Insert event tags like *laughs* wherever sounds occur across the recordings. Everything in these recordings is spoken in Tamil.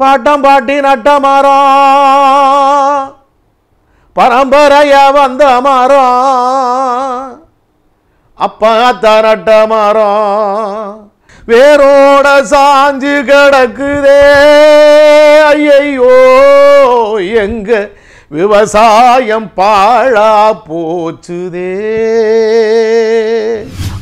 பாட்டம் பாட்டி நட்டமாரா பரம்பரையா வந்த மாறா நட்ட நட்டமாரா வேரோட சாஞ்சு கிடக்குதே ஐயையோ எங்க விவசாயம் பாழா போச்சுதே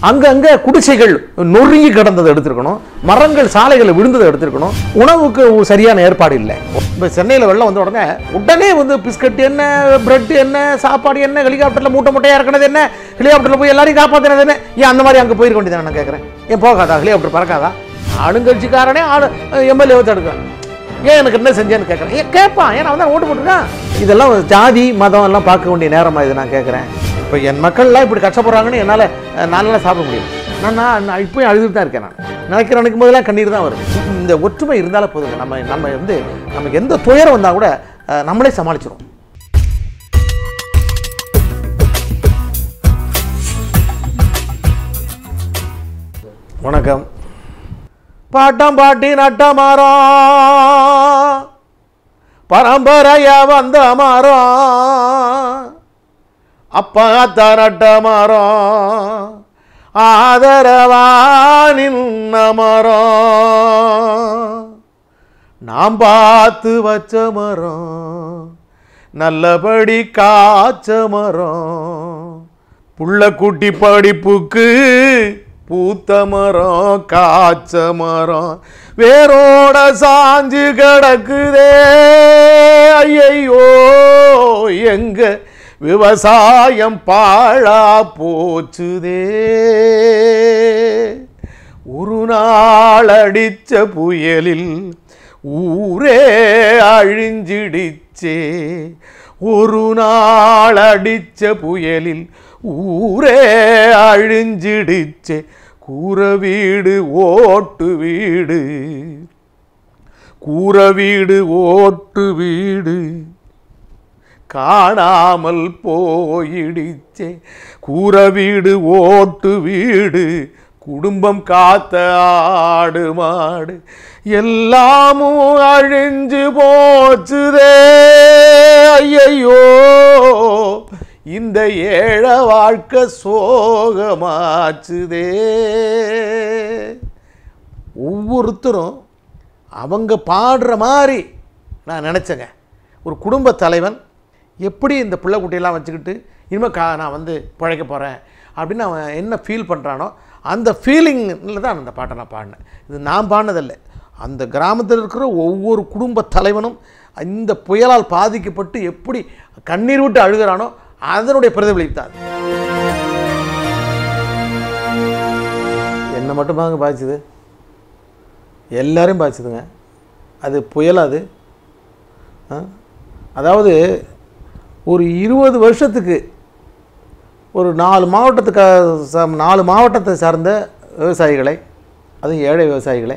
அங்கங்கே குடிசைகள் நொறுங்கி கிடந்ததை எடுத்திருக்கணும் மரங்கள் சாலைகளை விழுந்ததை எடுத்திருக்கணும் உணவுக்கு சரியான ஏற்பாடு இல்லை இப்போ சென்னையில் வெள்ளம் வந்த உடனே உடனே வந்து பிஸ்கட் என்ன பிரெட் என்ன சாப்பாடு என்ன ஹெலிகாப்டரில் மூட்டை மூட்டையாக இருக்கிறது என்ன ஹெலிகாப்டரில் போய் எல்லாரையும் காப்பாற்றினது என்ன ஏன் அந்த மாதிரி அங்கே போயிருக்க வேண்டியது நான் கேட்குறேன் ஏன் போகாதா ஹெலிகாப்டர் பறக்காதா ஆளுங்கட்சிக்காரனே ஆளு எம்எல்ஏவை தடுக்கிறான் ஏன் எனக்கு என்ன செஞ்சேன்னு கேட்குறேன் ஏன் கேட்பான் ஏன்னா வந்து ஓட்டு போட்டுருக்கான் இதெல்லாம் ஜாதி மதம் எல்லாம் பார்க்க வேண்டிய நேரமாக இது நான் கேட்குறேன் இப்போ என் மக்கள்லாம் இப்படி கஷ்டப்படுறாங்கன்னு என்னால் நானெல்லாம் சாப்பிட முடியும் நான் நான் இப்போயும் அழுதுட்டு தான் இருக்கேன் நான் நினைக்கிற நினைக்கும் போதெல்லாம் கண்ணீர் தான் வரும் இந்த ஒற்றுமை இருந்தாலும் போதுங்க நம்ம நம்ம வந்து நமக்கு எந்த துயரம் வந்தால் கூட நம்மளே சமாளிச்சிடும் வணக்கம் பாட்டம் பாட்டி நட்டமாரா பரம்பரையா வந்த மாறா அப்பா தரட்டமரம் ஆதரவானின் மரம் நாம் பார்த்து வச்ச மரம் நல்லபடி காய்ச்ச மரம் புள்ள குட்டி படிப்புக்கு பூத்த மரம் காய்ச்ச மரம் வேரோட சாஞ்சு கிடக்குதே ஐயோ எங்க விவசாயம் பாழா போச்சுதே ஒரு நாள் அடித்த புயலில் ஊரே அழிஞ்சிடிச்சே ஒரு நாள் அடித்த புயலில் ஊரே அழிஞ்சிடிச்சே கூற வீடு ஓட்டு வீடு கூற வீடு ஓட்டு வீடு காணாமல் போயிடுச்சே கூற வீடு ஓட்டு வீடு குடும்பம் காத்த ஆடு மாடு எல்லாமும் அழிஞ்சு போச்சுதே ஐயையோ இந்த ஏழ வாழ்க்கை சோகமாச்சுதே ஒவ்வொருத்தரும் அவங்க பாடுற மாதிரி நான் நினச்சேங்க ஒரு குடும்பத் தலைவன் எப்படி இந்த பிள்ளை குட்டியெல்லாம் வச்சுக்கிட்டு இனிமேல் கா நான் வந்து பிழைக்க போகிறேன் அப்படின்னு அவன் என்ன ஃபீல் பண்ணுறானோ அந்த ஃபீலிங்கில் தான் அந்த பாட்டை நான் பாடினேன் இது நான் பாடினதில்லை அந்த கிராமத்தில் இருக்கிற ஒவ்வொரு குடும்ப தலைவனும் இந்த புயலால் பாதிக்கப்பட்டு எப்படி கண்ணீர் விட்டு அழுகிறானோ அதனுடைய பிரதிபலிப்பு தான் என்னை மட்டும்தாங்க பாதிச்சுது எல்லாரையும் பாதிச்சுதுங்க அது புயல் அது அதாவது ஒரு இருபது வருஷத்துக்கு ஒரு நாலு மாவட்டத்துக்கு நாலு மாவட்டத்தை சார்ந்த விவசாயிகளை அதுவும் ஏழை விவசாயிகளை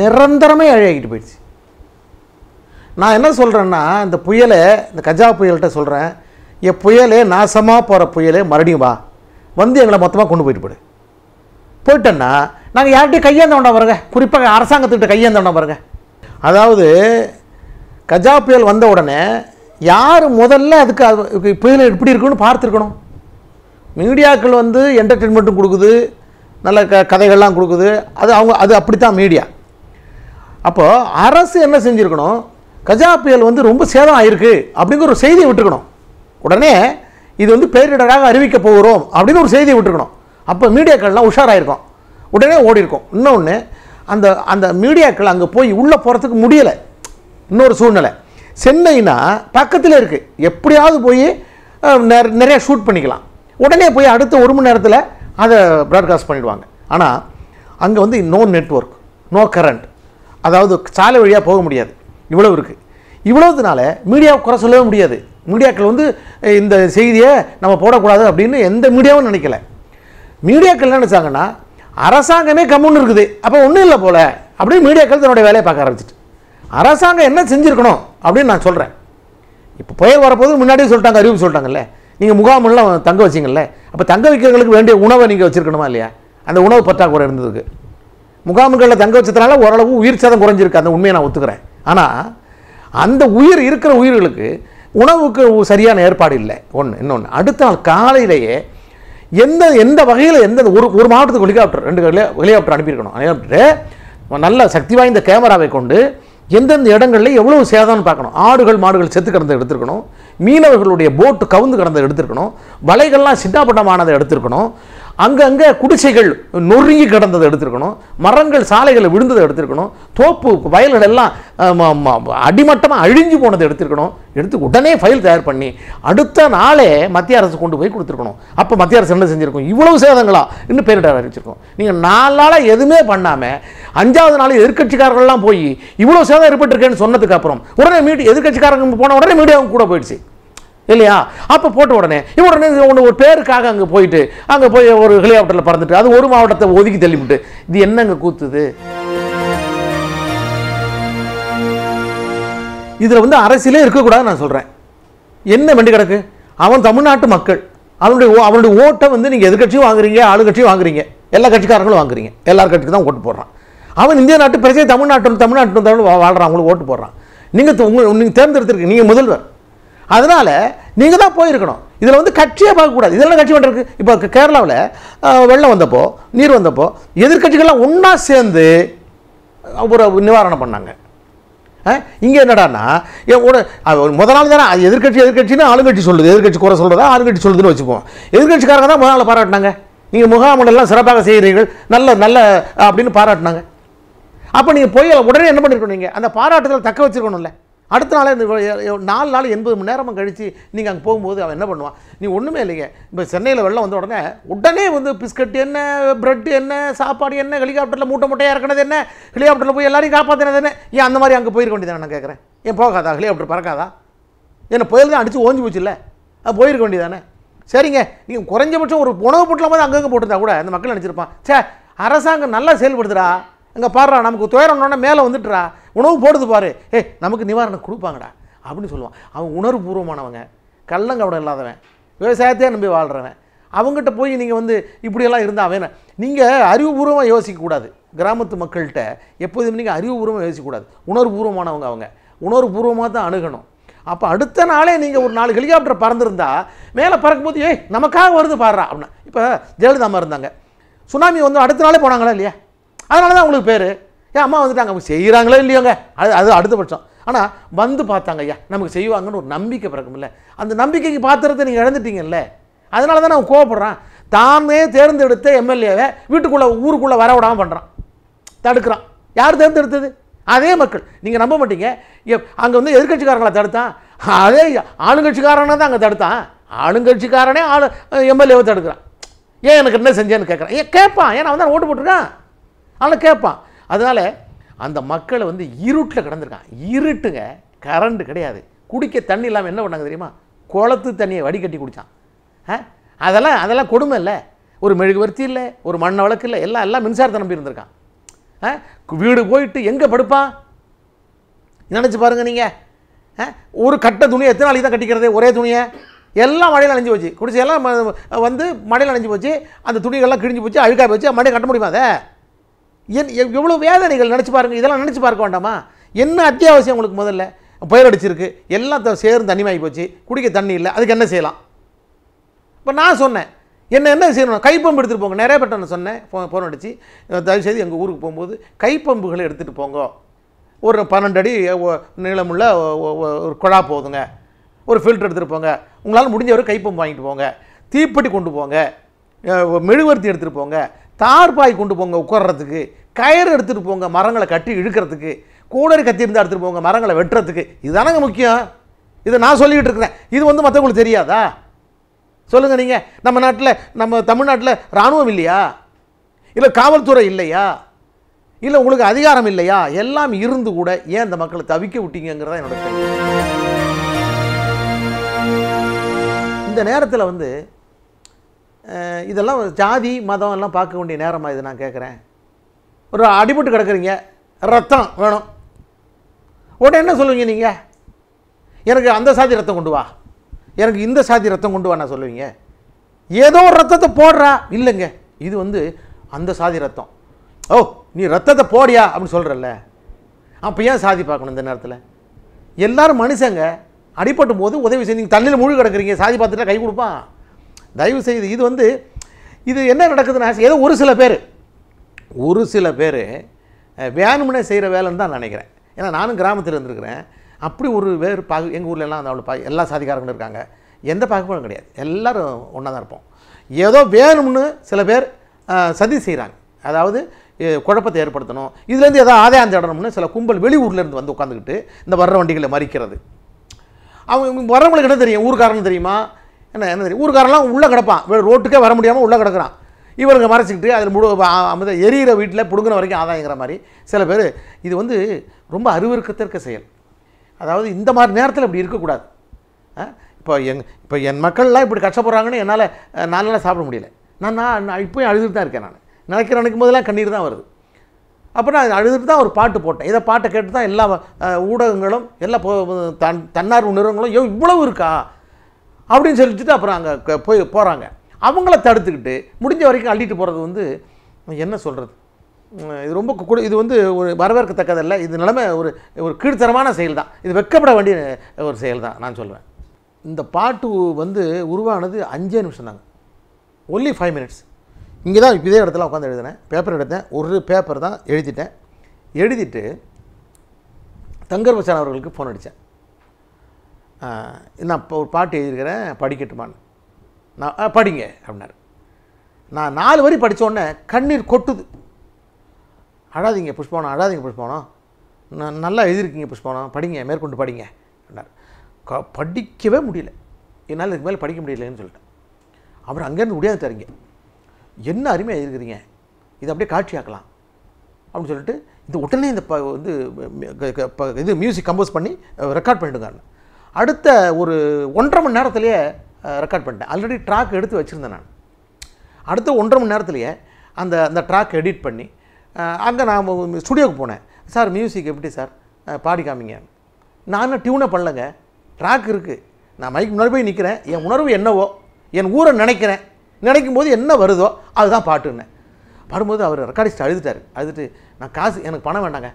நிரந்தரமே அழையாகிட்டு போயிடுச்சு நான் என்ன சொல்கிறேன்னா இந்த புயலை இந்த கஜா புயல்கிட்ட சொல்கிறேன் என் புயலே நாசமாக போகிற புயலே மறுபடியும் வா வந்து எங்களை மொத்தமாக கொண்டு போயிட்டு போடு போயிட்டேன்னா நாங்கள் யார்கிட்டையும் கையேந்த வேண்டாம் பாருங்க குறிப்பாக அரசாங்கத்துக்கிட்ட கையேந்த வேண்டாம் பாருங்க அதாவது கஜா புயல் வந்த உடனே யார் முதல்ல அதுக்கு புயல் எப்படி இருக்குன்னு பார்த்துருக்கணும் மீடியாக்கள் வந்து என்டர்டெயின்மெண்ட்டும் கொடுக்குது நல்ல க கதைகள்லாம் கொடுக்குது அது அவங்க அது அப்படித்தான் மீடியா அப்போது அரசு என்ன செஞ்சுருக்கணும் கஜா புயல் வந்து ரொம்ப சேதம் ஆயிருக்கு அப்படிங்கிற ஒரு செய்தியை விட்டுருக்கணும் உடனே இது வந்து பேரிடராக அறிவிக்க போகிறோம் அப்படின்னு ஒரு செய்தியை விட்டுருக்கணும் அப்போ மீடியாக்கள்லாம் உஷாராயிருக்கும் உடனே ஓடி இருக்கும் இன்னொன்று அந்த அந்த மீடியாக்கள் அங்கே போய் உள்ளே போகிறதுக்கு முடியலை இன்னொரு சூழ்நிலை சென்னைனா பக்கத்தில் இருக்குது எப்படியாவது போய் நிறைய ஷூட் பண்ணிக்கலாம் உடனே போய் அடுத்த ஒரு மணி நேரத்தில் அதை ப்ராட்காஸ்ட் பண்ணிடுவாங்க ஆனால் அங்கே வந்து நோ நெட்ஒர்க் நோ கரண்ட் அதாவது சாலை வழியாக போக முடியாது இவ்வளவு இருக்குது இவ்வளோதுனால மீடியாவை குறை சொல்லவே முடியாது மீடியாக்கள் வந்து இந்த செய்தியை நம்ம போடக்கூடாது அப்படின்னு எந்த மீடியாவும் நினைக்கல மீடியாக்கள் என்ன நினச்சாங்கன்னா அரசாங்கமே கம்முன்னு இருக்குது அப்போ ஒன்றும் இல்லை போல் அப்படின்னு மீடியாக்கள் தன்னுடைய வேலையை பார்க்க ஆரம்பிச்சிட்டு அரசாங்கம் என்ன செஞ்சுருக்கணும் அப்படின்னு நான் சொல்கிறேன் இப்போ புயல் வரப்போது முன்னாடியே சொல்லிட்டாங்க அறிவிப்பு சொல்லிட்டாங்கல்ல நீங்கள் முகாமெல்லாம் தங்க வச்சிங்கல்ல அப்போ தங்க வைக்கிறவங்களுக்கு வேண்டிய உணவை நீங்கள் வச்சுருக்கணுமா இல்லையா அந்த உணவு பற்றாக்குறை இருந்ததுக்கு முகாம்களில் தங்க வச்சதுனால ஓரளவு உயிர் சேதம் குறைஞ்சிருக்கு அந்த உண்மையை நான் ஒத்துக்கிறேன் ஆனால் அந்த உயிர் இருக்கிற உயிர்களுக்கு உணவுக்கு சரியான ஏற்பாடு இல்லை ஒன்று இன்னொன்று அடுத்த நாள் காலையிலேயே எந்த எந்த வகையில் எந்த ஒரு ஒரு மாவட்டத்துக்கு ஹெலிகாப்டர் ரெண்டு ஹெலிகாப்டர் அனுப்பியிருக்கணும் ஹெலிகாப்டரு நல்ல சக்தி வாய்ந்த கேமராவை கொண்டு எந்தெந்த இடங்களில் எவ்வளோ சேதம்னு பார்க்கணும் ஆடுகள் மாடுகள் செத்து கிடந்த எடுத்துருக்கணும் மீனவர்களுடைய போட்டு கவுந்து கிடந்த எடுத்திருக்கணும் வலைகள்லாம் சிட்டாப்பட்டமானதை எடுத்திருக்கணும் அங்கங்கே குடிசைகள் நொறுங்கி கிடந்ததை எடுத்திருக்கணும் மரங்கள் சாலைகளை விழுந்ததை எடுத்திருக்கணும் தோப்பு வயல்கள் எல்லாம் அடிமட்டமாக அழிஞ்சு போனதை எடுத்திருக்கணும் எடுத்து உடனே ஃபைல் தயார் பண்ணி அடுத்த நாளே மத்திய அரசு கொண்டு போய் கொடுத்துருக்கணும் அப்போ மத்திய அரசு என்ன செஞ்சுருக்கோம் இவ்வளவு சேதங்களா இன்னும் பேரிடர் அறிவிச்சிருக்கோம் நீங்கள் நாலு நாளாக எதுவுமே பண்ணாமல் அஞ்சாவது நாள் எதிர்கட்சிக்காரர்கள்லாம் போய் இவ்வளோ சேதம் ஏற்பட்டிருக்கேன்னு சொன்னதுக்கு அப்புறம் உடனே மீடியா எதிர்கட்சிக்காரங்க போன உடனே மீடியாவும் கூட போயிடுச்சு இல்லையா அப்போ போட்ட உடனே இவன் உடனே ஒன்று ஒரு பேருக்காக அங்கே போயிட்டு அங்கே போய் ஒரு ஹெலிகாப்டரில் பறந்துட்டு அது ஒரு மாவட்டத்தை ஒதுக்கி தள்ளிவிட்டு இது என்னங்க கூத்துது இதில் வந்து அரசியலே இருக்கக்கூடாதுன்னு நான் சொல்கிறேன் என்ன வண்டி கிடக்கு அவன் தமிழ்நாட்டு மக்கள் அவனுடைய அவனுடைய ஓட்டை வந்து நீங்கள் எதிர்கட்சியும் வாங்குறீங்க ஆளுங்கட்சியும் வாங்குறீங்க எல்லா கட்சிக்காரங்களும் வாங்குறீங்க எல்லா கட்சிக்கு தான் ஓட்டு போடுறான் அவன் இந்திய நாட்டு பிரச்சனை தமிழ்நாட்டும் தமிழ்நாட்டும் தமிழ் வாழ்கிறான் அவங்களுக்கு ஓட்டு போடுறான் நீங்கள் உங்கள் நீங்கள் தேர்ந்தெடுத்திருக்கு நீங்கள் முதல்வர் அதனால் நீங்கள் தான் போயிருக்கணும் இதில் வந்து கட்சியே பார்க்கக்கூடாது இதெல்லாம் கட்சி பண்ணுறது இப்போ கேரளாவில் வெள்ளம் வந்தப்போ நீர் வந்தப்போ எதிர்கட்சிகள்லாம் ஒன்றா சேர்ந்து ஒரு நிவாரணம் பண்ணாங்க இங்கே என்னடானா முதல் நாள் தானே எதிர்கட்சி எதிர்கட்சின்னு ஆளுங்கட்சி சொல்லுது எதிர்கட்சி குறை சொல்கிறதா ஆளுங்கட்சி சொல்லுதுன்னு வச்சுப்போம் எதிர்கட்சிக்காரங்க தான் முதல் நாள் பாராட்டினாங்க நீங்கள் முகாமண்டலாம் சிறப்பாக செய்கிறீர்கள் நல்ல நல்ல அப்படின்னு பாராட்டினாங்க அப்போ நீங்கள் போய் உடனே என்ன பண்ணியிருக்கணும் நீங்கள் அந்த பாராட்டுதல் தக்க வச்சுருக்கணும்ல அடுத்த நாள் இந்த நாலு நாள் எண்பது மணி நேரமும் கழித்து நீங்கள் அங்கே போகும்போது அவன் என்ன பண்ணுவான் நீ ஒன்றுமே இல்லைங்க இப்போ சென்னையில் வெள்ளம் வந்த உடனே உடனே வந்து பிஸ்கட் என்ன ப்ரெட் என்ன சாப்பாடு என்ன ஹெலிகாப்டரில் மூட்டை மூட்டையாக இறக்குனது என்ன ஹெலிகாப்டரில் போய் எல்லாரையும் காப்பாற்றினது என்ன ஏன் அந்த மாதிரி அங்கே போயிருக்க வேண்டியதானே நான் கேட்குறேன் ஏன் போகாதா ஹெலிகாப்டர் பறக்காதா என்ன புயல் தான் அடித்து ஓஞ்சி போச்சுல்ல அது போயிருக்க வேண்டியதானே சரிங்க நீங்கள் குறைஞ்சபட்சம் ஒரு உணவு போது அங்கங்கே போட்டிருந்தா கூட அந்த மக்கள் நினச்சிருப்பான் சே அரசாங்கம் நல்லா செயல்படுத்துடா அங்கே பாடுறா நமக்கு துயரம்னோடனே மேலே வந்துட்டுறா உணவு போடுது பாரு ஏ நமக்கு நிவாரணம் கொடுப்பாங்கடா அப்படின்னு சொல்லுவான் அவன் உணர்வுபூர்வமானவங்க கள்ளங்கவடம் இல்லாதவன் விவசாயத்தையே நம்பி வாழ்கிறவன் அவங்ககிட்ட போய் நீங்கள் வந்து இப்படியெல்லாம் இருந்தால் அவன் நீங்கள் அறிவுபூர்வமாக யோசிக்கக்கூடாது கிராமத்து மக்கள்கிட்ட எப்போதுமே நீங்கள் அறிவுபூர்வமாக யோசிக்கக்கூடாது உணர்வுபூர்வமானவங்க அவங்க உணர்வுபூர்வமாக தான் அணுகணும் அப்போ அடுத்த நாளே நீங்கள் ஒரு நாலு ஹெலிகாப்டர் பறந்துருந்தா மேலே பறக்கும்போது ஏய் நமக்காக வருது பாடுறா அப்படின்னா இப்போ ஜெயலலிதா இருந்தாங்க சுனாமி வந்து அடுத்த நாளே போனாங்களா இல்லையா அதனால தான் உங்களுக்கு பேர் ஏன் அம்மா வந்துட்டாங்க அவங்க செய்கிறாங்களோ இல்லையோங்க அது அது அடுத்த பட்சம் ஆனால் வந்து பார்த்தாங்க ஐயா நமக்கு செய்வாங்கன்னு ஒரு நம்பிக்கை இல்லை அந்த நம்பிக்கைக்கு பாத்திரத்தை நீங்கள் இழந்துட்டீங்கல்ல அதனால தான் நான் கோவப்படுறான் தானே தேர்ந்தெடுத்த எம்எல்ஏவை வீட்டுக்குள்ளே ஊருக்குள்ளே வர விடாமல் பண்ணுறான் தடுக்கிறான் யார் தேர்ந்தெடுத்தது அதே மக்கள் நீங்கள் நம்ப மாட்டீங்க அங்கே வந்து எதிர்கட்சிக்காரங்களை தடுத்தான் அதே ஆளுங்கட்சிக்காரனை தான் அங்கே தடுத்தான் ஆளுங்கட்சிக்காரனே ஆளு எம்எல்ஏவை தடுக்கிறான் ஏன் எனக்கு என்ன செஞ்சேன்னு கேட்குறான் ஏன் கேட்பான் ஏன்னா வந்து ஓட்டு போட்டிருக்கேன் ஆனால் கேட்பான் அதனால் அந்த மக்களை வந்து இருட்டில் கிடந்திருக்கான் இருட்டுங்க கரண்ட் கிடையாது குடிக்க தண்ணி இல்லாமல் என்ன பண்ணாங்க தெரியுமா குளத்து தண்ணியை வடிகட்டி குடித்தான் அதெல்லாம் அதெல்லாம் கொடுமை இல்லை ஒரு மெழுகுவர்த்தி இல்லை ஒரு மண்ண வழக்கு இல்லை எல்லாம் எல்லாம் மின்சாரத்தை நம்பி இருந்திருக்கான் வீடு போயிட்டு எங்கே படுப்பான் நினச்சி பாருங்கள் நீங்கள் ஒரு கட்ட துணியை எத்தனை நாளைக்கு தான் கட்டிக்கிறது ஒரே துணியை எல்லாம் மழையில் அணிஞ்சு போச்சு குடிச்சு எல்லாம் வந்து மழையில் அணிஞ்சு போச்சு அந்த துணிகள்லாம் கிழிஞ்சு போச்சு அழுக்காக போச்சு மழையை கட்ட முடியுமா அதை என் எவ்வளோ வேதனைகள் நினச்சி பாருங்கள் இதெல்லாம் நினச்சி பார்க்க வேண்டாமா என்ன அத்தியாவசியம் உங்களுக்கு முதல்ல பயிர் அடிச்சிருக்கு எல்லாம் சேர்ந்து தண்ணிமாகி போச்சு குடிக்க தண்ணி இல்லை அதுக்கு என்ன செய்யலாம் இப்போ நான் சொன்னேன் என்ன என்ன செய்யணும் கைப்பம்பு எடுத்துகிட்டு போங்க நிறைய பேர்ட்ட நான் சொன்னேன் ஃபோன் அடித்து தயவுசெய்து எங்கள் ஊருக்கு போகும்போது கைப்பம்புகளை எடுத்துகிட்டு போங்க ஒரு பன்னெண்டு அடி நீளமுள்ள ஒரு குழா போதுங்க ஒரு ஃபில்டர் எடுத்துகிட்டு போங்க உங்களால் முடிஞ்ச ஒரு கைப்பம்பு வாங்கிட்டு போங்க தீப்பெட்டி கொண்டு போங்க மெழுவர்த்தி எடுத்துகிட்டு போங்க தார்பாய் கொண்டு போங்க உட்கார்றதுக்கு கயிறு எடுத்துகிட்டு போங்க மரங்களை கட்டி இழுக்கிறதுக்கு கூடரி கத்தியிருந்தா எடுத்துகிட்டு போங்க மரங்களை வெட்டுறதுக்கு இதுதானங்க முக்கியம் இதை நான் சொல்லிக்கிட்டு இருக்கிறேன் இது வந்து மற்றவங்களுக்கு தெரியாதா சொல்லுங்கள் நீங்கள் நம்ம நாட்டில் நம்ம தமிழ்நாட்டில் இராணுவம் இல்லையா இல்லை காவல்துறை இல்லையா இல்லை உங்களுக்கு அதிகாரம் இல்லையா எல்லாம் இருந்து கூட ஏன் இந்த மக்களை தவிக்க விட்டீங்கிறதா என்னோட இந்த நேரத்தில் வந்து இதெல்லாம் ஜாதி மதம் எல்லாம் பார்க்க வேண்டிய நேரமாக இது நான் கேட்குறேன் ஒரு அடிபட்டு கிடக்குறீங்க ரத்தம் வேணும் உடனே என்ன சொல்லுவீங்க நீங்கள் எனக்கு அந்த சாதி ரத்தம் கொண்டு வா எனக்கு இந்த சாதி ரத்தம் கொண்டு வா நான் சொல்லுவீங்க ஏதோ ஒரு ரத்தத்தை போடுறா இல்லைங்க இது வந்து அந்த சாதி ரத்தம் ஓ நீ ரத்தத்தை போடியா அப்படின்னு சொல்கிறல்ல அப்போ ஏன் சாதி பார்க்கணும் இந்த நேரத்தில் எல்லோரும் மனுஷங்க அடிபட்டும் போது உதவி செய்ய நீங்கள் தண்ணியில் முழு கிடக்குறீங்க சாதி பார்த்துட்டா கை கொடுப்பான் தயவு செய்து இது வந்து இது என்ன நடக்குதுன்னு ஏதோ ஒரு சில பேர் ஒரு சில பேர் வேணும்னே செய்கிற வேலைன்னு தான் நினைக்கிறேன் ஏன்னா நானும் கிராமத்தில் இருந்திருக்கிறேன் அப்படி ஒரு வேறு பா எங்கள் ஊரில் எல்லாம் அவ்வளோ பா எல்லா சாதிக்காரங்களும் இருக்காங்க எந்த பாகுபாடும் கிடையாது எல்லோரும் ஒன்றா தான் இருப்போம் ஏதோ வேணும்னு சில பேர் சதி செய்கிறாங்க அதாவது குழப்பத்தை ஏற்படுத்தணும் இதுலேருந்து ஏதோ ஆதாயம் தேடணும்னு சில கும்பல் வெளியூர்லேருந்து வந்து உட்காந்துக்கிட்டு இந்த வர்ற வண்டிகளை மறிக்கிறது அவங்க வரவங்களுக்கு என்ன தெரியும் ஊருக்காரன்னு தெரியுமா என்ன என்ன தெரியும் ஊருக்காரெல்லாம் உள்ளே கிடப்பான் ரோட்டுக்கே வர முடியாமல் உள்ளே கிடக்கிறான் இவருங்க மறைச்சிக்கிட்டு அதில் முழு அந்த எரியிற வீட்டில் பிடுங்கின வரைக்கும் ஆதாயங்கிற மாதிரி சில பேர் இது வந்து ரொம்ப அருவருக்கத்திற்க செயல் அதாவது இந்த மாதிரி நேரத்தில் இப்படி இருக்கக்கூடாது இப்போ எங் இப்போ என் மக்கள்லாம் இப்படி கஷ்டப்படுறாங்கன்னு என்னால் நாளால் சாப்பிட முடியல நான் நான் இப்போயும் அழுதுட்டு தான் இருக்கேன் நான் நினைக்கிற நினைக்கும் போதெல்லாம் கண்ணீர் தான் வருது அப்போ நான் அழுதுட்டு தான் ஒரு பாட்டு போட்டேன் இதை பாட்டை கேட்டு தான் எல்லா ஊடகங்களும் எல்லா தன் தன்னார்வ நிறுவனங்களும் ஐயோ இவ்வளவு இருக்கா அப்படின்னு சொல்லிட்டு அப்புறம் அங்கே போய் போகிறாங்க அவங்கள தடுத்துக்கிட்டு முடிஞ்ச வரைக்கும் அள்ளிட்டு போகிறது வந்து என்ன சொல்கிறது இது ரொம்ப கூட இது வந்து ஒரு வரவேற்கத்தக்கதல்ல இது நிலைமை ஒரு ஒரு கீழ்த்தரமான செயல் தான் இது வெக்கப்பட வேண்டிய ஒரு செயல் தான் நான் சொல்லுவேன் இந்த பாட்டு வந்து உருவானது அஞ்சே நிமிஷம் தாங்க ஒன்லி ஃபைவ் மினிட்ஸ் இங்கே தான் இதே இடத்துல உட்காந்து எழுதினேன் பேப்பர் எடுத்தேன் ஒரு பேப்பர் தான் எழுதிட்டேன் எழுதிட்டு தங்கர் பச்சான் அவர்களுக்கு ஃபோன் அடித்தேன் நான் இப்போ ஒரு பாட்டு எழுதியிருக்கிறேன் படிக்கட்டுமான்னு நான் படிங்க அப்படின்னாரு நான் நாலு வரி படித்தோடனே கண்ணீர் கொட்டுது அழாதீங்க புஷ்பவனம் அழாதீங்க புஷ்பவனம் நான் நல்லா எழுதியிருக்கீங்க புஷ்பவனம் படிங்க மேற்கொண்டு படிங்க அப்படின்னார் க படிக்கவே முடியல என்னால் இதுக்கு மேலே படிக்க முடியலன்னு சொல்லிட்டேன் அப்புறம் அங்கேருந்து முடியாது தரீங்க என்ன அருமையாக எழுதிருக்கிறீங்க இதை அப்படியே காட்சியாக்கலாம் அப்படின்னு சொல்லிட்டு இந்த உடனே இந்த வந்து இது மியூசிக் கம்போஸ் பண்ணி ரெக்கார்ட் பண்ணிவிடுங்க அடுத்த ஒரு ஒன்றரை மணி நேரத்துலேயே ரெக்கார்ட் பண்ணிட்டேன் ஆல்ரெடி ட்ராக் எடுத்து வச்சுருந்தேன் நான் அடுத்த ஒன்றரை மணி நேரத்துலேயே அந்த அந்த ட்ராக் எடிட் பண்ணி அங்கே நான் ஸ்டுடியோவுக்கு போனேன் சார் மியூசிக் எப்படி சார் பாடி காமிங்க நான் டியூனை பண்ணலங்க ட்ராக் இருக்குது நான் மைக் முன்னாடி போய் நிற்கிறேன் என் உணர்வு என்னவோ என் ஊரை நினைக்கிறேன் நினைக்கும் போது என்ன வருதோ அதுதான் பாட்டுன்னேன் பாடும்போது அவர் ரெக்கார்டிஸ்ட் அழுதுட்டார் அழுதுட்டு நான் காசு எனக்கு பணம் வேண்டாங்க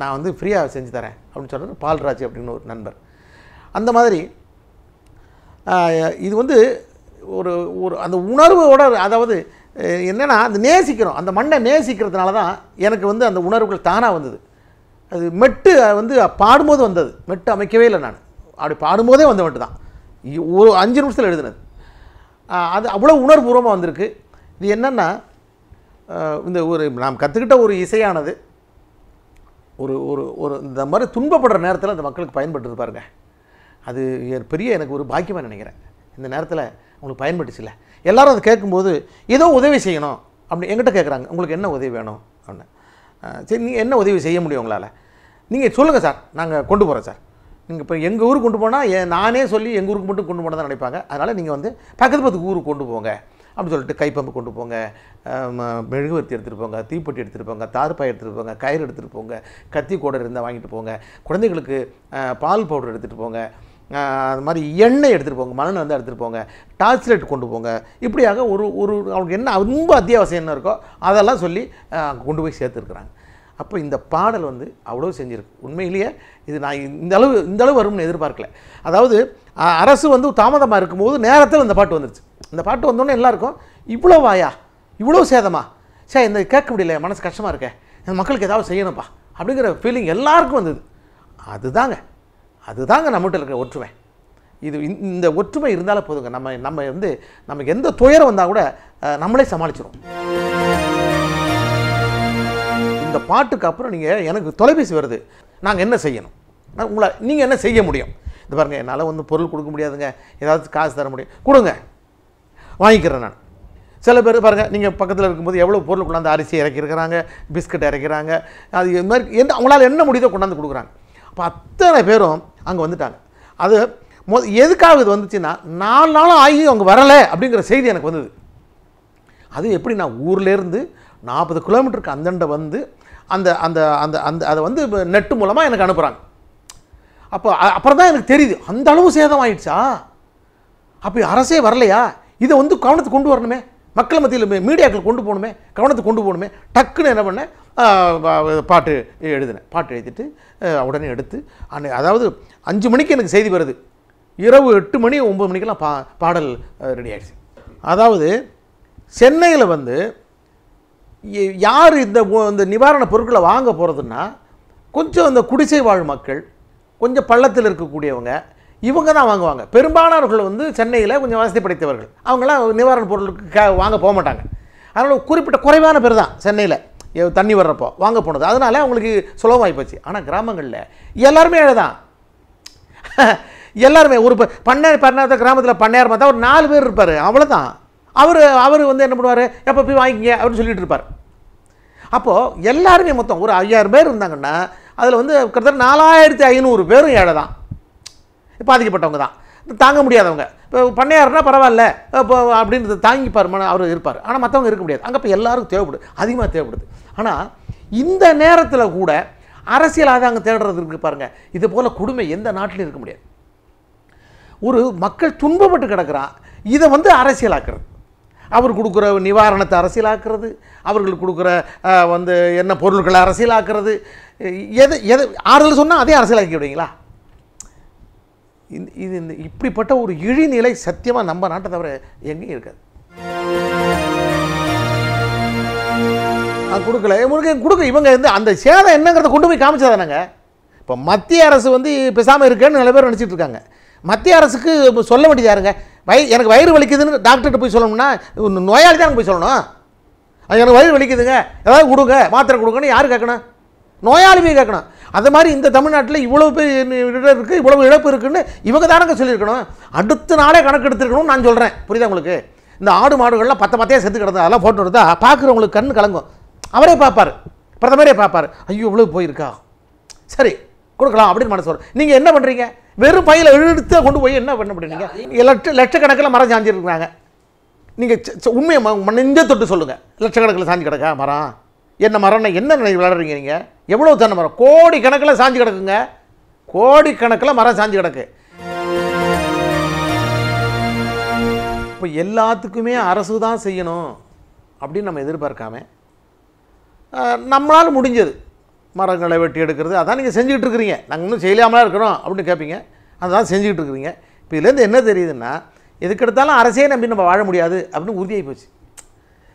நான் வந்து ஃப்ரீயாக செஞ்சு தரேன் அப்படின்னு சொல்கிறார் பால்ராஜ் அப்படின்னு ஒரு நண்பர் அந்த மாதிரி இது வந்து ஒரு ஒரு அந்த உணர்வோட அதாவது என்னென்னா அந்த நேசிக்கிறோம் அந்த மண்ணை நேசிக்கிறதுனால தான் எனக்கு வந்து அந்த உணர்வுகள் தானாக வந்தது அது மெட்டு வந்து பாடும்போது வந்தது மெட்டு அமைக்கவே இல்லை நான் அப்படி பாடும்போதே வந்த மட்டு தான் ஒரு அஞ்சு நிமிஷத்தில் எழுதுனது அது அவ்வளோ உணர்வுபூர்வமாக வந்திருக்கு இது என்னென்னா இந்த ஒரு நாம் கற்றுக்கிட்ட ஒரு இசையானது ஒரு ஒரு ஒரு இந்த மாதிரி துன்பப்படுற நேரத்தில் அந்த மக்களுக்கு பயன்பட்டுது பாருங்கள் அது பெரிய எனக்கு ஒரு பாக்கியமாக நினைக்கிறேன் இந்த நேரத்தில் உங்களுக்கு இல்லை எல்லோரும் அதை கேட்கும்போது ஏதோ உதவி செய்யணும் அப்படின்னு எங்கிட்ட கேட்குறாங்க உங்களுக்கு என்ன உதவி வேணும் அப்படின்னு சரி நீங்கள் என்ன உதவி செய்ய முடியும் உங்களால் நீங்கள் சொல்லுங்கள் சார் நாங்கள் கொண்டு போகிறோம் சார் நீங்கள் இப்போ எங்கள் ஊருக்கு கொண்டு போனால் ஏ நானே சொல்லி எங்கள் ஊருக்கு மட்டும் கொண்டு போனால் தான் நினைப்பாங்க அதனால் நீங்கள் வந்து பக்கத்து பக்கத்துக்கு ஊருக்கு கொண்டு போங்க அப்படின்னு சொல்லிட்டு கைப்பம்பு கொண்டு போங்க மெழுகுவர்த்தி எடுத்துகிட்டு போங்க தீப்பெட்டி எடுத்துகிட்டு போங்க தார்பாய் எடுத்துகிட்டு போங்க கயிறு எடுத்துகிட்டு போங்க கத்தி கோடர் இருந்தால் வாங்கிட்டு போங்க குழந்தைகளுக்கு பால் பவுடர் எடுத்துகிட்டு போங்க அது மாதிரி எண்ணெய் எடுத்துகிட்டு போங்க மலனை வந்து எடுத்துகிட்டு போங்க டார்ச் லைட் கொண்டு போங்க இப்படியாக ஒரு ஒரு அவனுக்கு என்ன ரொம்ப அத்தியாவசியம் என்ன இருக்கோ அதெல்லாம் சொல்லி கொண்டு போய் சேர்த்துருக்குறாங்க அப்போ இந்த பாடல் வந்து அவ்வளோ செஞ்சுருக்கு உண்மையிலேயே இது நான் இந்த அளவு இந்த அளவு வரும்னு எதிர்பார்க்கல அதாவது அரசு வந்து தாமதமாக இருக்கும்போது நேரத்தில் இந்த பாட்டு வந்துருச்சு இந்த பாட்டு வந்தோடனே எல்லாருக்கும் இவ்வளோ வாயா இவ்வளோ சேதமா சே இந்த கேட்க முடியல மனசு கஷ்டமாக இருக்கே மக்களுக்கு ஏதாவது செய்யணும்ப்பா அப்படிங்கிற ஃபீலிங் எல்லாருக்கும் வந்தது அதுதாங்க அதுதாங்க நம்மகிட்ட இருக்கிற ஒற்றுமை இது இந்த ஒற்றுமை இருந்தாலும் போதுங்க நம்ம நம்ம வந்து நமக்கு எந்த துயரம் வந்தால் கூட நம்மளே சமாளிச்சிடும் இந்த பாட்டுக்கு அப்புறம் நீங்கள் எனக்கு தொலைபேசி வருது நாங்கள் என்ன செய்யணும் உங்களை நீங்கள் என்ன செய்ய முடியும் இது பாருங்க என்னால் வந்து பொருள் கொடுக்க முடியாதுங்க ஏதாவது காசு தர முடியும் கொடுங்க வாங்கிக்கிறேன் நான் சில பேர் பாருங்கள் நீங்கள் பக்கத்தில் இருக்கும்போது எவ்வளோ பொருள் கொண்டாந்து அரிசி இறக்கியிருக்கிறாங்க பிஸ்கட் இறக்கிறாங்க அது இது மாதிரி என்ன அவங்களால் என்ன முடியுதோ கொண்டாந்து கொடுக்குறாங்க அப்போ அத்தனை பேரும் அங்கே வந்துட்டாங்க அது மொ எதுக்காக இது வந்துச்சுன்னா நாலு நாளும் ஆகி அவங்க வரலை அப்படிங்கிற செய்தி எனக்கு வந்தது அது எப்படி நான் ஊர்லேருந்து நாற்பது கிலோமீட்டருக்கு அந்தண்டை வந்து அந்த அந்த அந்த அந்த அதை வந்து நெட்டு மூலமாக எனக்கு அனுப்புகிறாங்க அப்போ அப்புறம் தான் எனக்கு தெரியுது அந்த அளவு சேதம் ஆயிடுச்சா அப்போ அரசே வரலையா இதை வந்து கவனத்துக்கு கொண்டு வரணுமே மக்கள் மத்தியில் மீடியாக்கள் கொண்டு போகணுமே கவனத்துக்கு கொண்டு போகணுமே டக்குன்னு என்ன பண்ணேன் பாட்டு எழுதினேன் பாட்டு எழுதிட்டு உடனே எடுத்து அன்னை அதாவது அஞ்சு மணிக்கு எனக்கு செய்தி வருது இரவு எட்டு மணி ஒம்பது மணிக்கெல்லாம் பா பாடல் ரெடி ஆகிடுச்சு அதாவது சென்னையில் வந்து யார் இந்த இந்த நிவாரண பொருட்களை வாங்க போகிறதுன்னா கொஞ்சம் இந்த குடிசை வாழ் மக்கள் கொஞ்சம் பள்ளத்தில் இருக்கக்கூடியவங்க இவங்க தான் வாங்குவாங்க பெரும்பாலானவர்கள் வந்து சென்னையில் கொஞ்சம் வசதி படைத்தவர்கள் அவங்களாம் நிவாரண பொருளுக்கு வாங்க போக மாட்டாங்க அதனால் குறிப்பிட்ட குறைவான பேர் தான் சென்னையில் தண்ணி வர்றப்போ வாங்க போனது அதனால் அவங்களுக்கு சுலபமாகி போச்சு ஆனால் கிராமங்களில் எல்லாருமே தான் *laughs* எல்லாருமே ஒரு பண்ணையார் பண்ணாத கிராமத்தில் பண்ணையார் பார்த்தா ஒரு நாலு பேர் இருப்பார் அவ்வளோதான் அவர் அவர் வந்து என்ன பண்ணுவார் எப்போ போய் வாங்கிங்க அப்படின்னு சொல்லிட்டு இருப்பார் அப்போது எல்லாருமே மொத்தம் ஒரு ஐயாயிரம் பேர் இருந்தாங்கன்னா அதில் வந்து கிட்டத்தட்ட நாலாயிரத்தி ஐநூறு பேரும் ஏழை தான் பாதிக்கப்பட்டவங்க தான் தாங்க முடியாதவங்க இப்போ பண்ணையாருன்னா பரவாயில்ல இப்போ அப்படின்றது தாங்கிப்பார் மன அவர் இருப்பார் ஆனால் மற்றவங்க இருக்க முடியாது அங்கே இப்போ எல்லாருக்கும் தேவைப்படுது அதிகமாக தேவைப்படுது ஆனால் இந்த நேரத்தில் கூட அரசியல் ஆதாங்க தேடுறது இருக்கு பாருங்கள் இது போல் கொடுமை எந்த நாட்டிலும் இருக்க முடியாது ஒரு மக்கள் துன்பப்பட்டு கிடக்கிறான் இதை வந்து அரசியலாக்குறது அவர் கொடுக்குற நிவாரணத்தை அரசியலாக்குறது அவர்களுக்கு கொடுக்குற வந்து என்ன பொருட்களை அரசியலாக்குறது எது எது ஆறுதல் சொன்னால் அதே அரசியலாக்கி விடுவீங்களா இந்த இது இந்த இப்படிப்பட்ட ஒரு இழிநிலை சத்தியமாக நம்ம நாட்டை தவிர எங்கேயும் இருக்காது கொடுக்கல முருகன் கொடுக்க இவங்க வந்து அந்த சேதம் என்னங்கிறத கொண்டு போய் காமிச்சாதானங்க இப்போ மத்திய அரசு வந்து பேசாமல் இருக்கேன்னு நிறைய பேர் நினச்சிட்டு இருக்காங்க மத்திய அரசுக்கு சொல்ல வேண்டியது யாருங்க வய எனக்கு வயிறு வலிக்குதுன்னு டாக்டர்கிட்ட போய் சொல்லணும்னா நோயாளி தான் போய் சொல்லணும் அது எனக்கு வயிறு வலிக்குதுங்க ஏதாவது கொடுங்க மாத்திரை கொடுங்கன்னு யார் கேட்கணும் நோயாளி போய் கேட்கணும் அந்த மாதிரி இந்த தமிழ்நாட்டில் இவ்வளோ பேர் இருக்குது இவ்வளவு இழப்பு இருக்குதுன்னு இவங்க தானங்க சொல்லியிருக்கணும் அடுத்த நாளே கணக்கு எடுத்துருக்கணும்னு நான் சொல்கிறேன் புரியுதா உங்களுக்கு இந்த ஆடு மாடுகள்லாம் பத்த பத்தையாக செத்து கிடந்தது அதெல்லாம் ஃபோட்டோ எடுத்தால் பார்க்குறவங்களுக்கு கண் கலங்கும் அவரே பார்ப்பார் பிரதமரே பார்ப்பார் ஐயோ இவ்வளோ போயிருக்கா சரி கொடுக்கலாம் அப்படின்னு மனசு வரும் நீங்கள் என்ன பண்ணுறீங்க வெறும் பையில் இழுத்து கொண்டு போய் என்ன பண்ண முடியுங்க லட்ச லட்சக்கணக்கில் மரம் சாஞ்சிருக்கிறாங்க நீங்கள் உண்மையை மனித தொட்டு சொல்லுங்கள் லட்சக்கணக்கில் சாஞ்சு கிடக்கா மரம் என்ன மரம்னா என்ன நினைவு விளாடுறீங்க நீங்கள் எவ்வளோ தானே மரம் கோடி கணக்கில் சாஞ்சு கிடக்குங்க கோடி கணக்கில் மரம் சாஞ்சு கிடக்கு இப்போ எல்லாத்துக்குமே அரசு தான் செய்யணும் அப்படின்னு நம்ம எதிர்பார்க்காம நம்மளால் முடிஞ்சது மரங்களை வெட்டி எடுக்கிறது அதான் நீங்கள் செஞ்சுக்கிட்டு இருக்கிறீங்க நாங்கள் இன்னும் செய்யலாமலாம் இருக்கிறோம் அப்படின்னு கேட்பீங்க அதான் செஞ்சுக்கிட்டு இருக்கிறீங்க இப்போ இதுலேருந்து என்ன தெரியுதுன்னா எதுக்கெடுத்தாலும் அரசே நம்பி நம்ம வாழ முடியாது அப்படின்னு உறுதியாகி போச்சு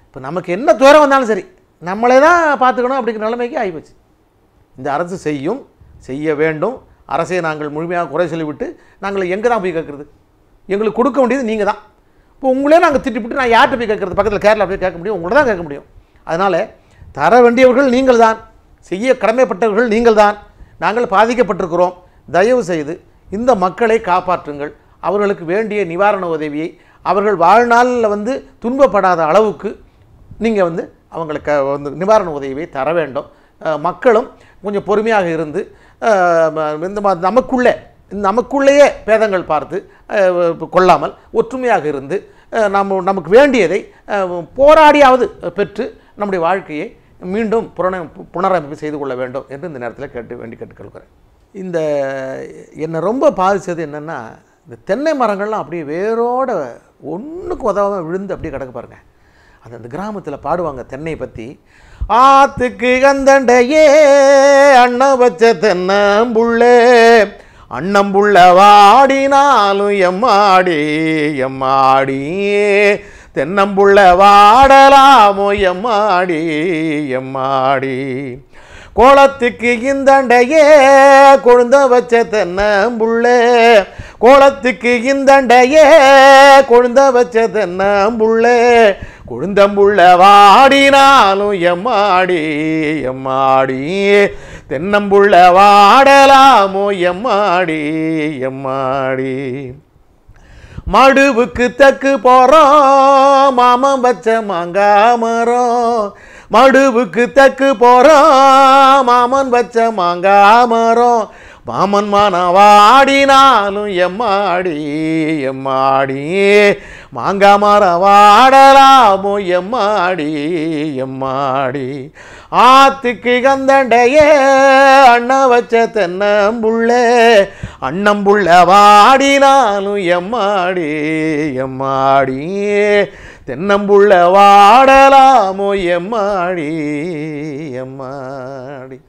இப்போ நமக்கு என்ன தூரம் வந்தாலும் சரி நம்மளே தான் பார்த்துக்கணும் அப்படிங்கிற நிலைமைக்கு ஆகிப்போச்சு இந்த அரசு செய்யும் செய்ய வேண்டும் அரசை நாங்கள் முழுமையாக குறை சொல்லிவிட்டு நாங்கள் எங்கே தான் போய் கேட்குறது எங்களுக்கு கொடுக்க வேண்டியது நீங்கள் தான் இப்போ உங்களே நாங்கள் திட்டிப்பிட்டு நான் யார்கிட்ட போய் கேட்குறது பக்கத்தில் கேரளா போய் கேட்க முடியும் உங்களை தான் கேட்க முடியும் அதனால் தர வேண்டியவர்கள் நீங்கள் தான் செய்ய கடமைப்பட்டவர்கள் நீங்கள் தான் நாங்கள் பாதிக்கப்பட்டிருக்கிறோம் தயவு செய்து இந்த மக்களை காப்பாற்றுங்கள் அவர்களுக்கு வேண்டிய நிவாரண உதவியை அவர்கள் வாழ்நாளில் வந்து துன்பப்படாத அளவுக்கு நீங்கள் வந்து அவங்களுக்கு வந்து நிவாரண உதவியை தர வேண்டும் மக்களும் கொஞ்சம் பொறுமையாக இருந்து இந்த நமக்குள்ளே நமக்குள்ளேயே பேதங்கள் பார்த்து கொள்ளாமல் ஒற்றுமையாக இருந்து நம்ம நமக்கு வேண்டியதை போராடியாவது பெற்று நம்முடைய வாழ்க்கையை மீண்டும் புன புனரமைப்பு செய்து கொள்ள வேண்டும் என்று இந்த நேரத்தில் கேட்டு வேண்டி கேட்டுக்கொள்கிறேன் இந்த என்னை ரொம்ப பாதித்தது என்னென்னா இந்த தென்னை மரங்கள்லாம் அப்படியே வேரோட ஒன்றுக்கு உதவாமல் விழுந்து அப்படியே கிடக்க பாருங்கள் அந்த அந்த கிராமத்தில் பாடுவாங்க தென்னையை பற்றி ஆத்துக்கு கந்தண்டையே அண்ணன் வச்ச தென்னம்புள்ளே அண்ணம்புள்ள வாடினாலும் எம்மாடி எம்மாடியே தென்னம்புள்ள வாடலாமோ எம்மாடி எம்மாடி கோலத்துக்கு அண்டையே கொழுந்த வச்ச தென்னம்புள்ள கோலத்துக்கு இந்த அண்டையே கொழுந்த வச்ச தென்னம்புள்ள கொழுந்தம்புள்ள வாடினாலும் எம்மாடி எம்மாடி தென்னம்புள்ள வாடலாமோ எம்மாடி எம்மாடி மடுவுக்கு தக்கு போகிறோம் மாமம் வச்ச மாங்கா மரம் மடுவுக்கு தக்கு போகிறோம் மாமன் வச்ச மாங்கா மரம் மாமன் மானவாடினாலும் எம்மாடி எம்மாடி மாங்கா மரவாடலாமோ எம்மாடி எம்மாடி ஆத்துக்கு கந்தண்டையே அண்ண வச்ச தென்னம்புள்ளே அண்ணம்புள்ள வாடினாலும் எம்மாடி எம்மாடி தென்னம்புள்ள வாடலாமோ எம்மாடி எம்மாடி